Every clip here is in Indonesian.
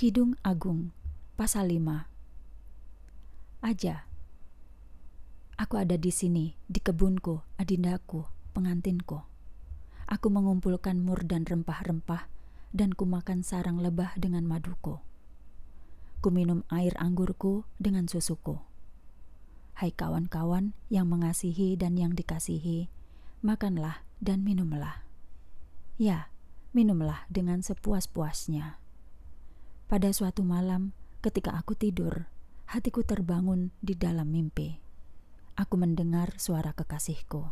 Kidung Agung, pasal 5. Aja. Aku ada di sini, di kebunku, adindaku, pengantinku. Aku mengumpulkan mur dan rempah-rempah, dan kumakan sarang lebah dengan maduku. Kuminum air anggurku dengan susuku. Hai kawan-kawan yang mengasihi dan yang dikasihi, makanlah dan minumlah. Ya, minumlah dengan sepuas-puasnya pada suatu malam, ketika aku tidur, hatiku terbangun di dalam mimpi. Aku mendengar suara kekasihku.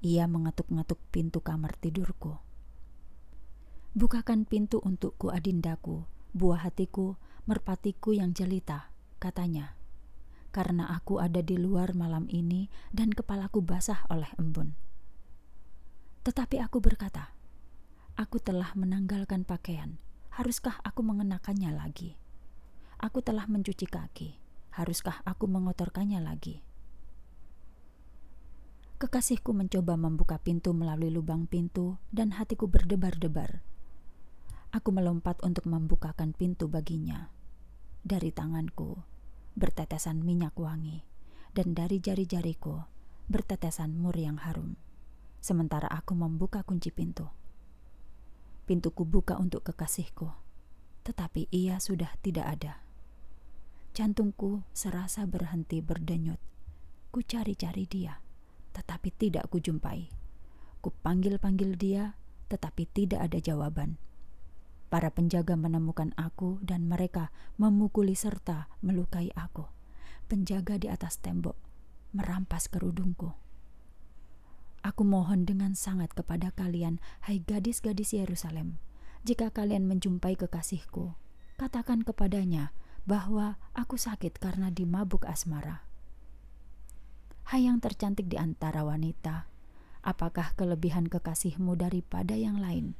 Ia mengetuk-ngetuk pintu kamar tidurku. Bukakan pintu untukku adindaku, buah hatiku, merpatiku yang jelita, katanya. Karena aku ada di luar malam ini dan kepalaku basah oleh embun. Tetapi aku berkata, aku telah menanggalkan pakaian Haruskah aku mengenakannya lagi? Aku telah mencuci kaki. Haruskah aku mengotorkannya lagi? Kekasihku mencoba membuka pintu melalui lubang pintu, dan hatiku berdebar-debar. Aku melompat untuk membukakan pintu baginya. Dari tanganku bertetesan minyak wangi, dan dari jari-jariku bertetesan mur yang harum. Sementara aku membuka kunci pintu pintuku buka untuk kekasihku, tetapi ia sudah tidak ada. Jantungku serasa berhenti berdenyut. Ku cari-cari dia, tetapi tidak kujumpai. Ku panggil-panggil dia, tetapi tidak ada jawaban. Para penjaga menemukan aku dan mereka memukuli serta melukai aku. Penjaga di atas tembok merampas kerudungku. Aku mohon dengan sangat kepada kalian, hai gadis-gadis Yerusalem, jika kalian menjumpai kekasihku, katakan kepadanya bahwa aku sakit karena dimabuk asmara. Hai yang tercantik di antara wanita, apakah kelebihan kekasihmu daripada yang lain,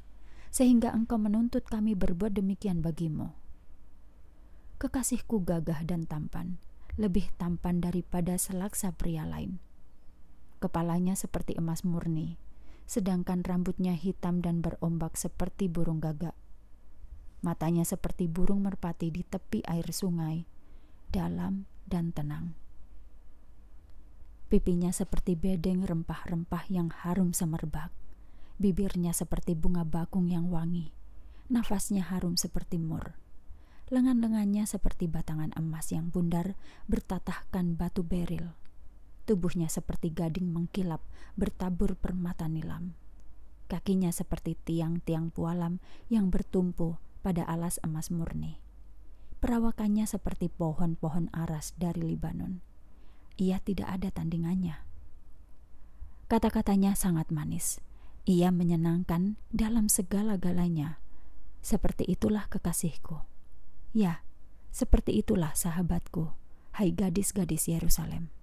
sehingga engkau menuntut kami berbuat demikian bagimu? Kekasihku gagah dan tampan, lebih tampan daripada selaksa pria lain.' Kepalanya seperti emas murni, sedangkan rambutnya hitam dan berombak seperti burung gagak. Matanya seperti burung merpati di tepi air sungai, dalam dan tenang. Pipinya seperti bedeng rempah-rempah yang harum semerbak. Bibirnya seperti bunga bakung yang wangi. Nafasnya harum seperti mur lengan-lengannya seperti batangan emas yang bundar bertatahkan batu beril. Tubuhnya seperti gading mengkilap, bertabur permata nilam. Kakinya seperti tiang-tiang pualam yang bertumpu pada alas emas murni. Perawakannya seperti pohon-pohon aras dari Libanon. Ia tidak ada tandingannya. Kata-katanya sangat manis. Ia menyenangkan dalam segala-galanya. Seperti itulah kekasihku. Ya, seperti itulah sahabatku, hai gadis-gadis Yerusalem.